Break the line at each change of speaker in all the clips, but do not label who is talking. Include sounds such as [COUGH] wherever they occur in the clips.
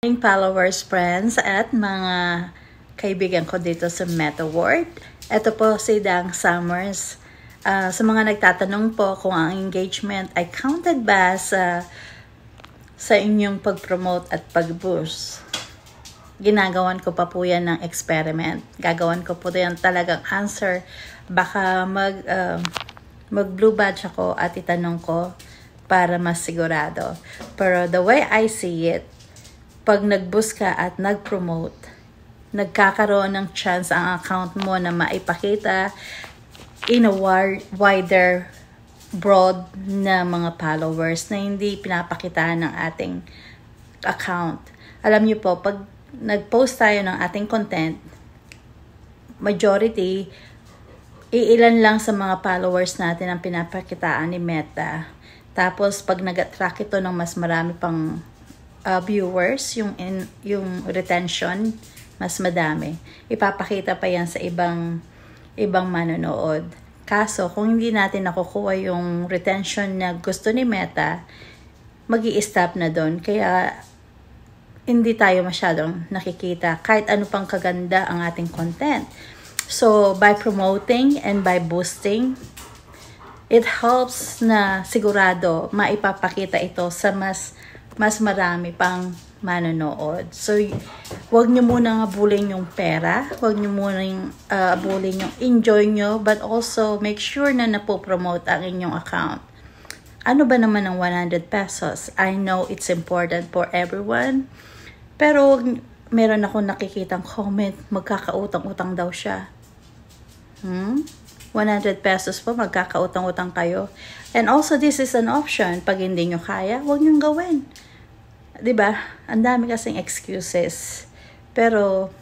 morning followers, friends, at mga kaibigan ko dito sa Meta World. Ito po si Dang Summers. Uh, sa mga nagtatanong po kung ang engagement ay counted ba sa, sa inyong pag-promote at pag-boost. Ginagawan ko pa po yan ng experiment. Gagawan ko po yan talagang answer. Baka mag, uh, mag-blue badge ako at itanong ko para mas sigurado. Pero the way I see it, pag nag-boost ka at nag-promote, nagkakaroon ng chance ang account mo na maipakita in a wider broad na mga followers na hindi pinapakita ng ating account. Alam niyo po, pag nag-post tayo ng ating content, majority, iilan lang sa mga followers natin ang pinapakitaan ni Meta. Tapos, pag nag-attract ito ng mas marami pang uh, viewers, yung, in, yung retention, mas madami. Ipapakita pa yan sa ibang, ibang manonood. Kaso, kung hindi natin nakukuha yung retention na gusto ni Meta, magi stop na doon. Kaya, hindi tayo masyadong nakikita kahit ano pang kaganda ang ating content. So, by promoting and by boosting, it helps na sigurado maipapakita ito sa mas mas marami pang manonood. So, wag nyo muna abulin yung pera. Wag nyo muna yung, uh, ah, abulin yung enjoy nyo. But also, make sure na napopromote ang inyong account. Ano ba naman ang 100 pesos? I know it's important for everyone. Pero, meron ako nakikitang comment, magkakautang-utang daw siya. Hmm? 100 pesos po, magkakautang-utang kayo. And also, this is an option. Pag hindi nyo kaya, huwag nyo gawin 'di ba? Ang dami kasing excuses. Pero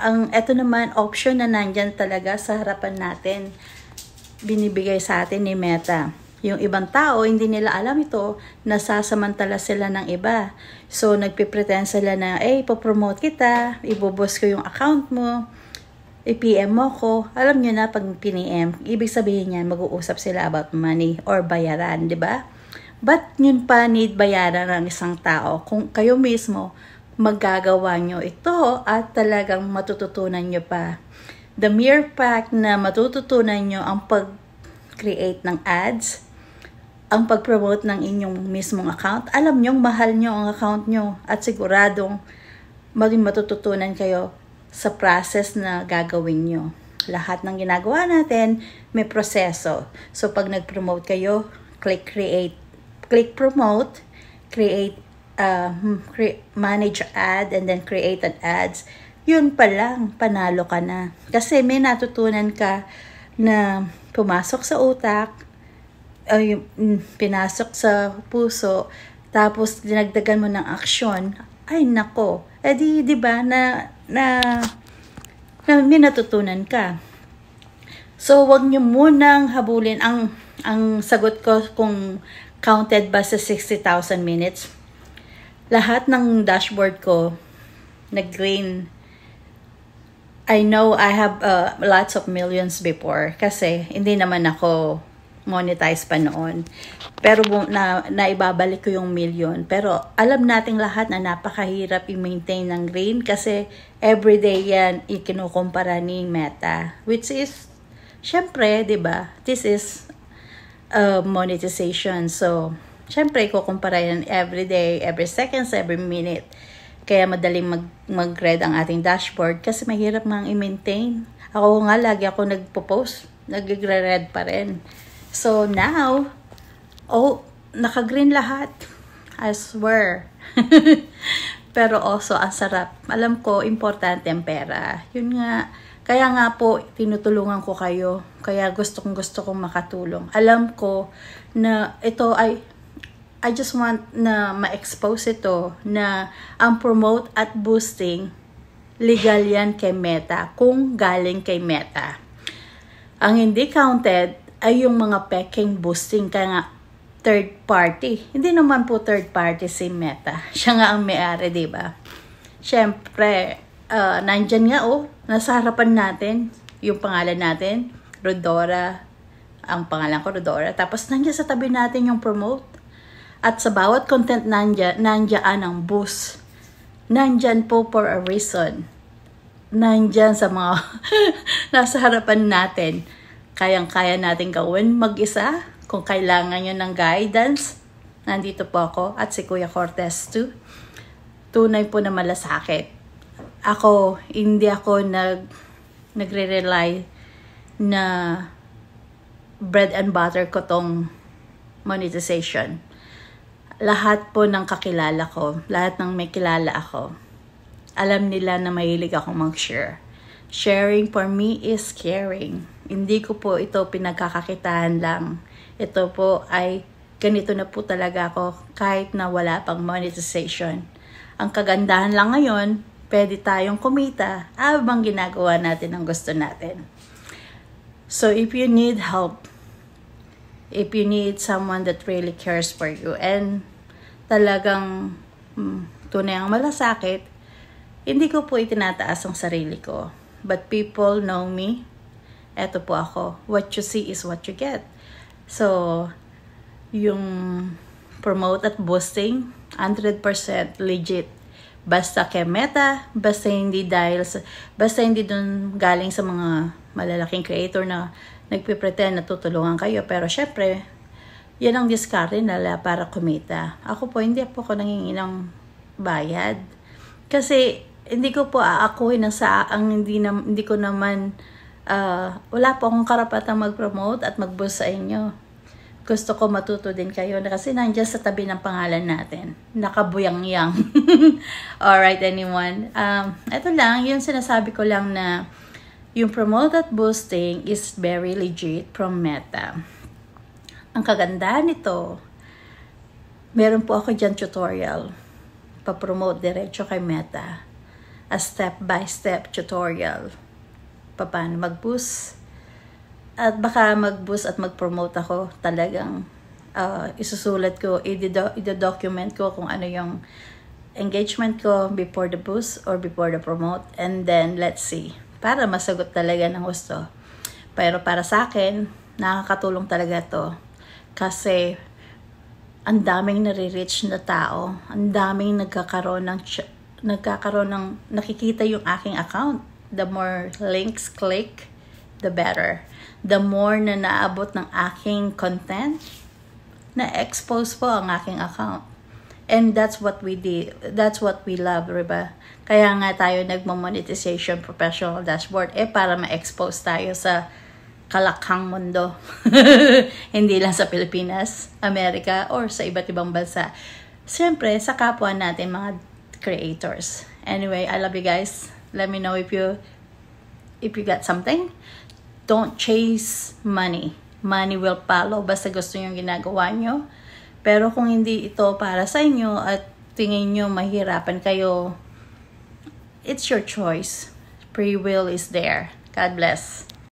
ang eto naman option na nandiyan talaga sa harapan natin binibigay sa atin ni Meta. Yung ibang tao, hindi nila alam ito, nasasamantala sila ng iba. So, nagpipretend sila na, eh, hey, ipopromote kita, ibubos ko yung account mo, i mo ko. Alam nyo na, pag piniem, ibig sabihin niya, mag-uusap sila about money or bayaran, di ba? Ba't yun pa need bayaran ng isang tao kung kayo mismo magagawa nyo ito at talagang matututunan nyo pa. The mere fact na matututunan nyo ang pag-create ng ads, ang pag-promote ng inyong mismong account, alam nyo mahal nyo ang account nyo at siguradong maging matututunan kayo sa process na gagawin nyo. Lahat ng ginagawa natin may proseso. So pag nag-promote kayo, click create click promote, create, um, cre- manage ad, and then create an ads, yun pa lang, panalo ka na. Kasi may natutunan ka na pumasok sa utak, ay, hmm, pinasok sa puso, tapos dinagdagan mo ng aksyon, ay nako, edi eh, di ba na, na, na may natutunan ka. So, wag niyo munang habulin ang ang sagot ko kung counted ba sa 60,000 minutes? Lahat ng dashboard ko nag-green. I know I have uh, lots of millions before kasi hindi naman ako monetize pa noon. Pero na, naibabalik ko yung million. Pero alam nating lahat na napakahirap i-maintain ng green kasi everyday yan ikinukumpara ni Meta. Which is, syempre, ba diba, this is uh, monetization. So, syempre, kukumpara yan every day, every seconds, every minute. Kaya madaling mag, mag-red ang ating dashboard kasi mahirap mang i-maintain. Ako nga, lagi ako nagpo-post, nagre-red pa rin. So, now, oh, naka-green lahat. I swear. [LAUGHS] Pero also, ang sarap. Alam ko, importante ang pera. Yun nga, kaya nga po, tinutulungan ko kayo. Kaya gusto kong gusto kong makatulong. Alam ko na ito ay I just want na ma-expose ito na ang promote at boosting legal yan kay Meta kung galing kay Meta. Ang hindi counted ay yung mga peking boosting kaya nga third party. Hindi naman po third party si Meta. Siya nga ang may-ari, 'di ba? Syempre, uh, nandyan nga oh, nasa harapan natin, yung pangalan natin, Rodora, ang pangalan ko Rodora. Tapos nandiyan sa tabi natin yung promote. At sa bawat content nandiyan, nandiyan ang boost. Nandiyan po for a reason. Nandiyan sa mga [LAUGHS] nasa harapan natin. Kayang-kaya natin gawin mag-isa. Kung kailangan nyo ng guidance, nandito po ako at si Kuya Cortez too. Tunay po na malasakit ako, hindi ako nag, nagre-rely na bread and butter ko tong monetization. Lahat po ng kakilala ko, lahat ng may kilala ako, alam nila na mahilig akong mag-share. Sharing for me is caring. Hindi ko po ito pinagkakakitaan lang. Ito po ay ganito na po talaga ako kahit na wala pang monetization. Ang kagandahan lang ngayon, pwede tayong kumita abang ginagawa natin ang gusto natin. So if you need help, if you need someone that really cares for you and talagang mm, tunay ang malasakit, hindi ko po itinataas ang sarili ko. But people know me. Eto po ako. What you see is what you get. So, yung promote at boosting, 100% legit Basta kemeta, basta hindi dahil sa, basta hindi dun galing sa mga malalaking creator na nagpipretend na tutulungan kayo. Pero syempre, yan ang diskarte nila para kumita. Ako po, hindi po ako nangingi ng bayad. Kasi hindi ko po aakuhin ang sa ang hindi, na, hindi ko naman uh, wala po akong karapatang mag-promote at mag sa inyo gusto ko matuto din kayo na kasi nandiyan sa tabi ng pangalan natin. Nakabuyang-yang. [LAUGHS] Alright, anyone? Um, ito lang, yung sinasabi ko lang na yung promote at boosting is very legit from Meta. Ang kagandahan nito, meron po ako dyan tutorial. Pa-promote diretso kay Meta. A step-by-step -step tutorial. Paano mag-boost at baka mag-boost at mag-promote ako talagang uh, isusulat ko, i-document ko kung ano yung engagement ko before the boost or before the promote and then let's see para masagot talaga ng gusto. Pero para sa akin, nakakatulong talaga to kasi ang daming nare-reach na tao, ang daming nagkakaroon ng nagkakaroon ng nakikita yung aking account. The more links click, the better. The more na naabot ng aking content, na-expose po ang aking account. And that's what we did. That's what we love, diba? Kaya nga tayo nagmo-monetization professional dashboard eh para ma-expose tayo sa kalakhang mundo. [LAUGHS] Hindi lang sa Pilipinas, Amerika, or sa iba't ibang bansa. Siyempre, sa kapwa natin, mga creators. Anyway, I love you guys. Let me know if you if you got something don't chase money. Money will follow basta gusto nyo ginagawa nyo. Pero kung hindi ito para sa inyo at tingin nyo mahirapan kayo, it's your choice. Free will is there. God bless.